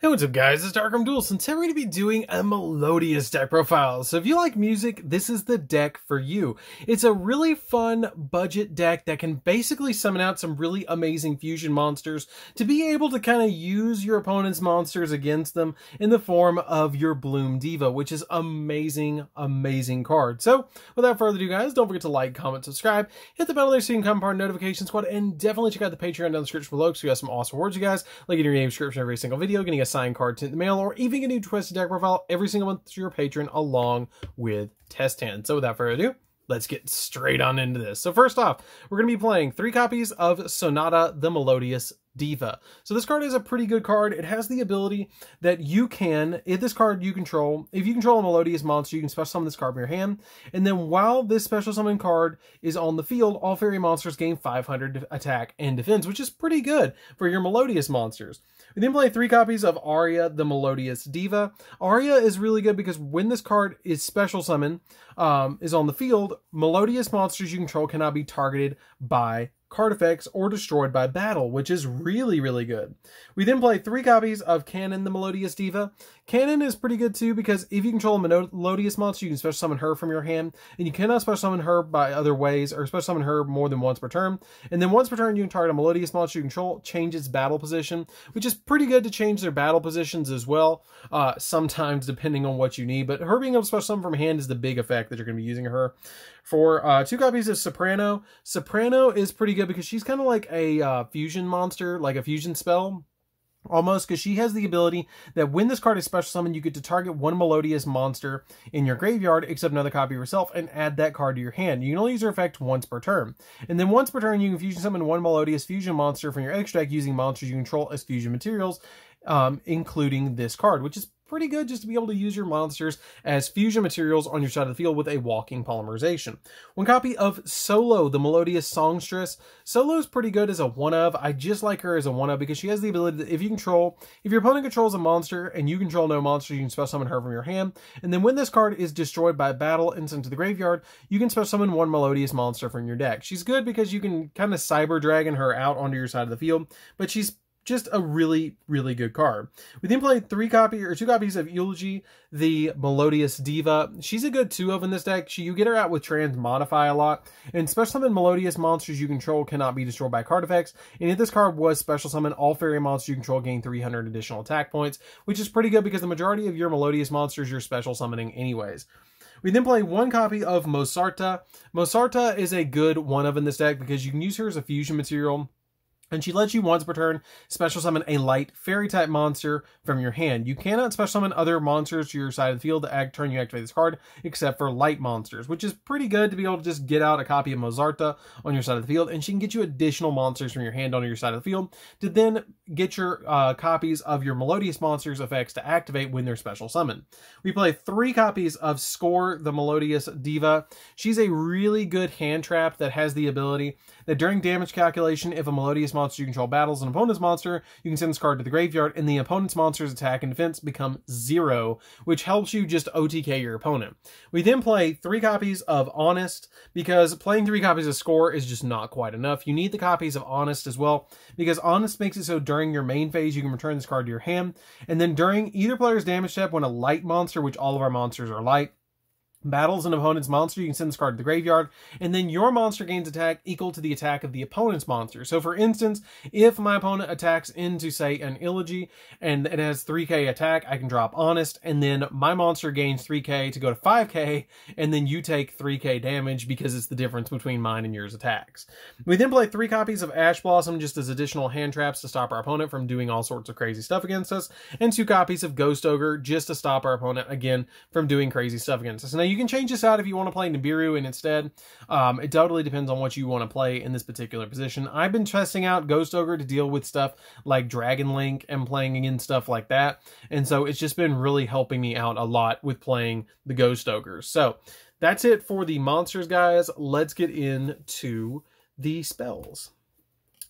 Hey, what's up guys, it's Darkham Duel. and today we're going to be doing a melodious deck profile. So if you like music, this is the deck for you. It's a really fun budget deck that can basically summon out some really amazing fusion monsters to be able to kind of use your opponent's monsters against them in the form of your Bloom Diva, which is amazing, amazing card. So without further ado guys, don't forget to like, comment, subscribe, hit the bell there so you can come part of notification squad, and definitely check out the Patreon down in the description below because we got some awesome rewards, you guys, Link in your name description every single video, getting sign card to the mail, or even a new Twisted Deck profile every single month to your patron along with test hand. So without further ado, let's get straight on into this. So first off, we're going to be playing three copies of Sonata the Melodious Diva. So this card is a pretty good card. It has the ability that you can, if this card you control, if you control a Melodious monster, you can special summon this card from your hand. And then while this special summon card is on the field, all fairy monsters gain 500 attack and defense, which is pretty good for your Melodious monsters. We then play three copies of Aria, the Melodious Diva. Aria is really good because when this card is special summon, um, is on the field, Melodious monsters you control cannot be targeted by card effects, or destroyed by battle, which is really, really good. We then play three copies of Cannon, the Melodious Diva. Cannon is pretty good too because if you control a Melodious monster, you can special summon her from your hand, and you cannot special summon her by other ways, or special summon her more than once per turn. And then once per turn, you can target a Melodious monster you control, change its battle position, which is pretty good to change their battle positions as well, uh, sometimes depending on what you need. But her being able to special summon from hand is the big effect that you're going to be using her for uh, two copies of Soprano. Soprano is pretty good because she's kind of like a uh, fusion monster, like a fusion spell almost because she has the ability that when this card is special summoned you get to target one melodious monster in your graveyard except another copy of yourself and add that card to your hand you can only use her effect once per turn and then once per turn you can fusion summon one melodious fusion monster from your extra deck using monsters you control as fusion materials um, including this card which is pretty good just to be able to use your monsters as fusion materials on your side of the field with a walking polymerization. One copy of Solo, the Melodious Songstress. Solo is pretty good as a one of. I just like her as a one of because she has the ability that if you control, if your opponent controls a monster and you control no monsters, you can special summon her from your hand. And then when this card is destroyed by battle and sent to the graveyard, you can special summon one Melodious monster from your deck. She's good because you can kind of cyber dragon her out onto your side of the field, but she's just a really, really good card. We then played three copy or two copies of Eulogy, the Melodious Diva. She's a good two of in this deck. She, you get her out with Trans Modify a lot, and special summon Melodious monsters you control cannot be destroyed by card effects. And if this card was special summon, all fairy monsters you control gain 300 additional attack points, which is pretty good because the majority of your Melodious monsters you're special summoning anyways. We then play one copy of Mosarta. Mosarta is a good one of in this deck because you can use her as a fusion material and she lets you once per turn special summon a light fairy type monster from your hand. You cannot special summon other monsters to your side of the field to act turn you activate this card, except for light monsters, which is pretty good to be able to just get out a copy of Mozarta on your side of the field, and she can get you additional monsters from your hand onto your side of the field to then get your uh, copies of your Melodious Monsters effects to activate when they're special summoned. We play three copies of Score, the Melodious Diva. She's a really good hand trap that has the ability that during damage calculation, if a Melodious monster you control battles an opponent's monster, you can send this card to the graveyard, and the opponent's monster's attack and defense become zero, which helps you just OTK your opponent. We then play three copies of Honest, because playing three copies of Score is just not quite enough. You need the copies of Honest as well, because Honest makes it so during your main phase you can return this card to your hand, and then during either player's damage step when a light monster, which all of our monsters are light, battles an opponent's monster, you can send this card to the graveyard, and then your monster gains attack equal to the attack of the opponent's monster. So for instance, if my opponent attacks into, say, an Illogy, and it has 3k attack, I can drop Honest, and then my monster gains 3k to go to 5k, and then you take 3k damage because it's the difference between mine and yours attacks. We then play three copies of Ash Blossom just as additional hand traps to stop our opponent from doing all sorts of crazy stuff against us, and two copies of Ghost Ogre just to stop our opponent, again, from doing crazy stuff against us. Now you can change this out if you want to play Nibiru and instead. Um, it totally depends on what you want to play in this particular position. I've been testing out Ghost Ogre to deal with stuff like Dragon Link and playing against stuff like that. And so it's just been really helping me out a lot with playing the Ghost Ogres. So that's it for the monsters, guys. Let's get into the spells.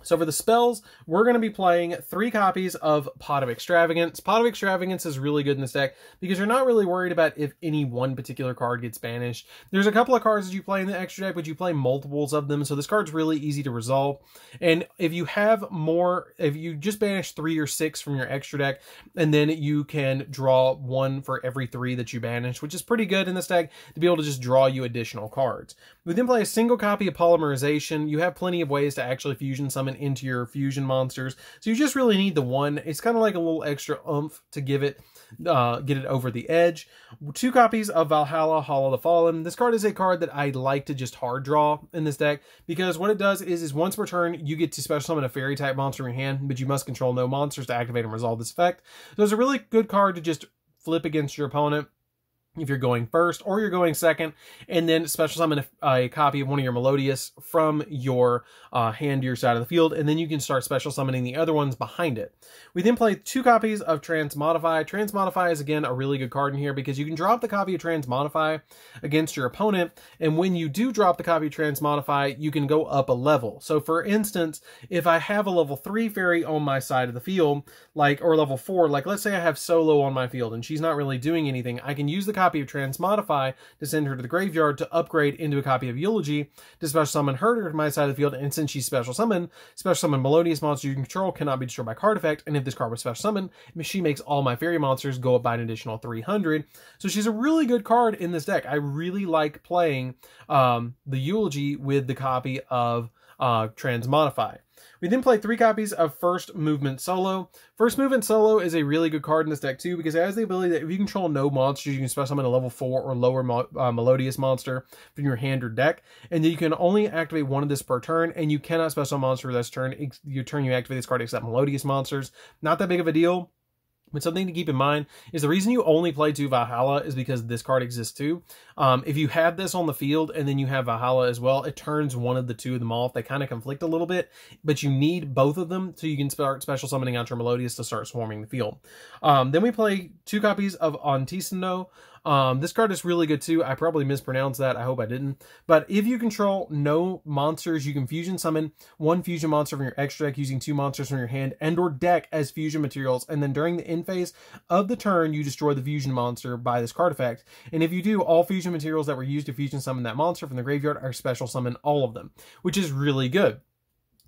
So for the spells, we're going to be playing three copies of Pot of Extravagance. Pot of Extravagance is really good in this deck because you're not really worried about if any one particular card gets banished. There's a couple of cards that you play in the extra deck, but you play multiples of them, so this card's really easy to resolve. And if you have more, if you just banish three or six from your extra deck, and then you can draw one for every three that you banish, which is pretty good in this deck to be able to just draw you additional cards. We then play a single copy of Polymerization. You have plenty of ways to actually fusion some summon into your fusion monsters. So you just really need the one. It's kind of like a little extra oomph to give it, uh, get it over the edge. Two copies of Valhalla, Hall of the Fallen. This card is a card that I like to just hard draw in this deck because what it does is, is once per turn, you get to special summon a fairy type monster in your hand, but you must control no monsters to activate and resolve this effect. So it's a really good card to just flip against your opponent if you're going first or you're going second, and then special summon a, a copy of one of your Melodious from your uh, hand to your side of the field, and then you can start special summoning the other ones behind it. We then play two copies of Transmodify. Transmodify is, again, a really good card in here because you can drop the copy of Transmodify against your opponent, and when you do drop the copy of Transmodify, you can go up a level. So, for instance, if I have a level 3 fairy on my side of the field, like or level 4, like let's say I have Solo on my field and she's not really doing anything, I can use the copy copy of Transmodify to send her to the graveyard to upgrade into a copy of Eulogy to special summon her to my side of the field, and since she's special summon, special summon Melodious monster you control cannot be destroyed by card effect, and if this card was special summon, she makes all my fairy monsters go up by an additional 300. So she's a really good card in this deck. I really like playing um, the Eulogy with the copy of uh, transmodify. We then play three copies of First Movement Solo. First Movement Solo is a really good card in this deck too because it has the ability that if you control no monsters, you can special summon a level 4 or lower mo uh, Melodious monster from your hand or deck. And you can only activate one of this per turn and you cannot special monster this turn. Your turn you activate this card except Melodious monsters. Not that big of a deal but something to keep in mind is the reason you only play two Valhalla is because this card exists too. Um, if you have this on the field and then you have Valhalla as well, it turns one of the two of them off. They kind of conflict a little bit, but you need both of them so you can start special summoning out your to start swarming the field. Um, then we play two copies of Antissino. Um, this card is really good too. I probably mispronounced that. I hope I didn't. But if you control no monsters, you can fusion summon one fusion monster from your extra deck using two monsters from your hand and or deck as fusion materials. And then during the end phase of the turn, you destroy the fusion monster by this card effect. And if you do, all fusion materials that were used to fusion summon that monster from the graveyard are special summon all of them, which is really good.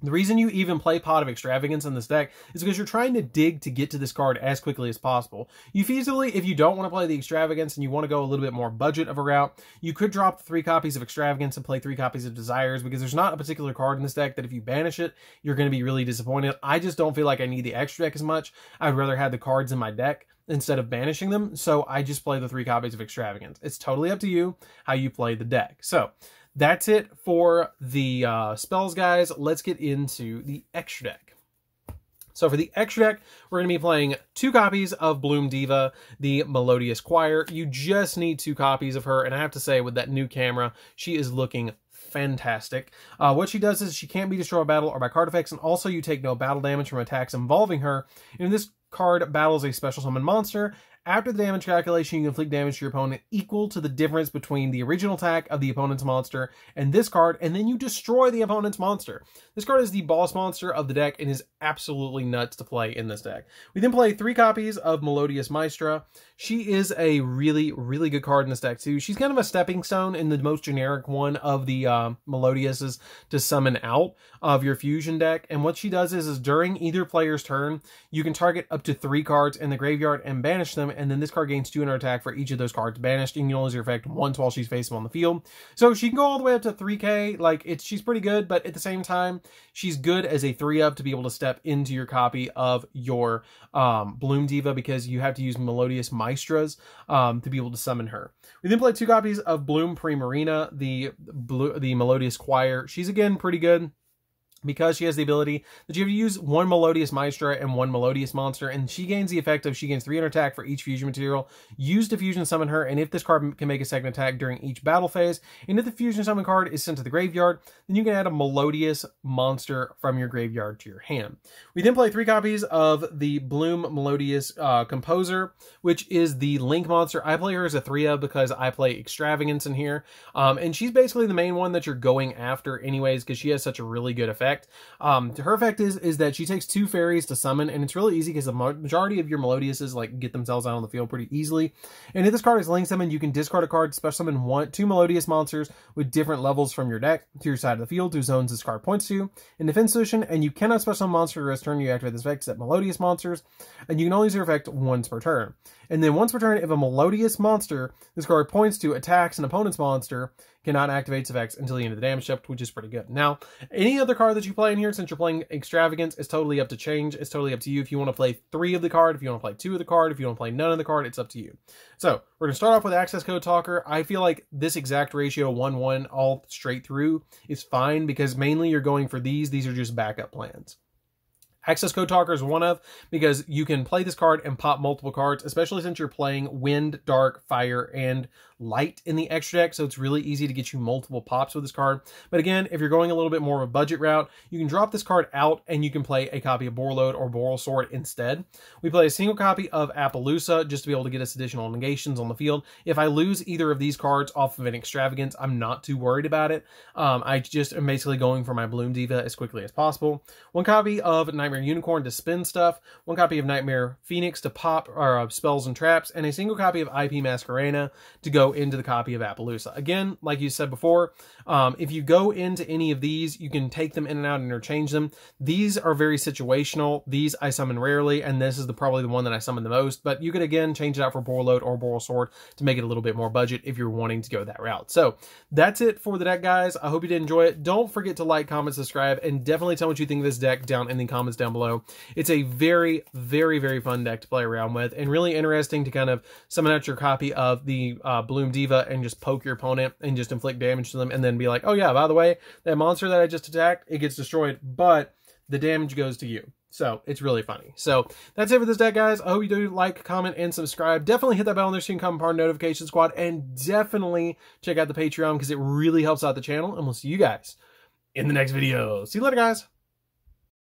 The reason you even play Pot of Extravagance in this deck is because you're trying to dig to get to this card as quickly as possible. You feasibly, if you don't want to play the Extravagance and you want to go a little bit more budget of a route, you could drop three copies of Extravagance and play three copies of Desires because there's not a particular card in this deck that if you banish it, you're going to be really disappointed. I just don't feel like I need the extra deck as much. I'd rather have the cards in my deck instead of banishing them, so I just play the three copies of Extravagance. It's totally up to you how you play the deck. So that's it for the uh, spells, guys. Let's get into the extra deck. So for the extra deck, we're going to be playing two copies of Bloom Diva, the Melodious Choir. You just need two copies of her, and I have to say, with that new camera, she is looking fantastic. Uh, what she does is she can't be destroyed by battle or by card effects, and also you take no battle damage from attacks involving her. And this card battles a special summon monster, after the damage calculation, you inflict damage to your opponent equal to the difference between the original attack of the opponent's monster and this card, and then you destroy the opponent's monster. This card is the boss monster of the deck and is absolutely nuts to play in this deck. We then play three copies of Melodious Maestra. She is a really, really good card in this deck too. She's kind of a stepping stone and the most generic one of the uh, Melodiouses to summon out of your fusion deck. And what she does is, is during either player's turn, you can target up to three cards in the graveyard and banish them and then this card gains 200 attack for each of those cards banished, and you can only use your effect once while she's facing on the field. So she can go all the way up to 3k, like, it's she's pretty good, but at the same time, she's good as a 3-up to be able to step into your copy of your um, Bloom Diva, because you have to use Melodious Maestras um, to be able to summon her. We then play two copies of Bloom Primarina, the, blue, the Melodious Choir. She's, again, pretty good because she has the ability that you have to use one Melodious Maestra and one Melodious Monster, and she gains the effect of she gains 300 attack for each fusion material used to fusion summon her, and if this card can make a second attack during each battle phase, and if the fusion summon card is sent to the graveyard, then you can add a Melodious Monster from your graveyard to your hand. We then play three copies of the Bloom Melodious uh, Composer, which is the Link Monster. I play her as a 3 of because I play Extravagance in here, um, and she's basically the main one that you're going after anyways because she has such a really good effect effect. Um, her effect is is that she takes two fairies to summon, and it's really easy because the majority of your Melodiouses like get themselves out on the field pretty easily. And if this card is link summoned, you can discard a card, special summon one, two Melodious monsters with different levels from your deck to your side of the field, to zones this card points to, in defense solution, and you cannot special summon monster this turn. You activate this effect except Melodious monsters, and you can only use your effect once per turn. And then once per turn, if a Melodious monster this card points to attacks an opponent's monster, cannot activate its effects until the end of the damage step, which is pretty good. Now, any other card that you play in here, since you're playing Extravagance, is totally up to change. It's totally up to you if you want to play three of the card, if you want to play two of the card, if you want to play none of the card, it's up to you. So we're going to start off with Access Code Talker. I feel like this exact ratio 1-1 all straight through is fine because mainly you're going for these. These are just backup plans. Access Code Talker is one of because you can play this card and pop multiple cards, especially since you're playing Wind, Dark, Fire, and light in the extra deck, so it's really easy to get you multiple pops with this card. But again, if you're going a little bit more of a budget route, you can drop this card out and you can play a copy of Borload or Boral Sword instead. We play a single copy of Appaloosa just to be able to get us additional negations on the field. If I lose either of these cards off of an extravagance, I'm not too worried about it. Um, I just am basically going for my Bloom Diva as quickly as possible. One copy of Nightmare Unicorn to spin stuff, one copy of Nightmare Phoenix to pop or uh, spells and traps, and a single copy of IP Masquerena to go into the copy of Appaloosa. Again, like you said before, um, if you go into any of these, you can take them in and out and interchange them. These are very situational. These I summon rarely, and this is the probably the one that I summon the most, but you could again change it out for Boar Load or Boral Sword to make it a little bit more budget if you're wanting to go that route. So that's it for the deck, guys. I hope you did enjoy it. Don't forget to like, comment, subscribe, and definitely tell me what you think of this deck down in the comments down below. It's a very, very, very fun deck to play around with and really interesting to kind of summon out your copy of the uh, Blue Diva and just poke your opponent and just inflict damage to them and then be like, oh yeah, by the way, that monster that I just attacked, it gets destroyed, but the damage goes to you. So it's really funny. So that's it for this deck, guys. I hope you do like, comment, and subscribe. Definitely hit that bell on there so you can comment part notification squad. And definitely check out the Patreon because it really helps out the channel. And we'll see you guys in the next video. See you later, guys.